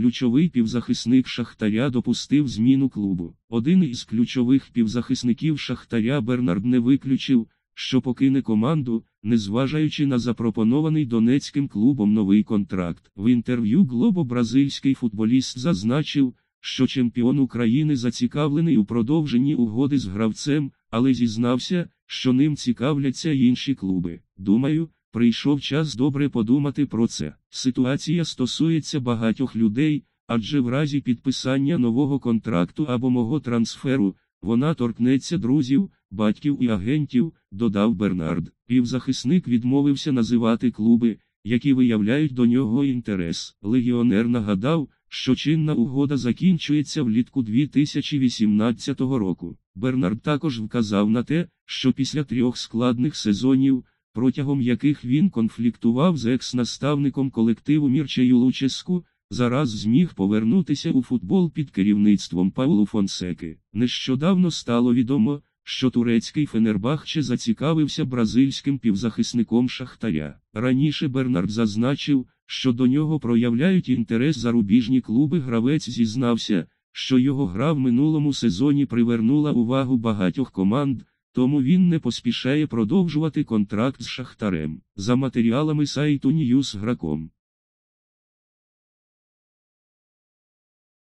ключовий півзахисник Шахтаря допустив зміну клубу. Один із ключових півзахисників Шахтаря Бернард не виключив, що покине команду, незважаючи на запропонований донецьким клубом новий контракт. В інтерв'ю Глобо бразильський футболіст зазначив, що чемпіон України зацікавлений у продовженні угоди з гравцем, але зізнався, що ним цікавляться інші клуби. Думаю, Прийшов час добре подумати про це. Ситуація стосується багатьох людей, адже в разі підписання нового контракту або мого трансферу, вона торкнеться друзів, батьків і агентів, додав Бернард. Півзахисник відмовився називати клуби, які виявляють до нього інтерес. Легіонер нагадав, що чинна угода закінчується влітку 2018 року. Бернард також вказав на те, що після трьох складних сезонів протягом яких він конфліктував з екс-наставником колективу Мірчею Луческу, зараз зміг повернутися у футбол під керівництвом Паулу Фонсеки. Нещодавно стало відомо, що турецький Фенербахче зацікавився бразильським півзахисником Шахтаря. Раніше Бернард зазначив, що до нього проявляють інтерес зарубіжні клуби. Гравець зізнався, що його гра в минулому сезоні привернула увагу багатьох команд, тому він не поспішає продовжувати контракт з шахтарем за матеріалами сайту Ньюсграком.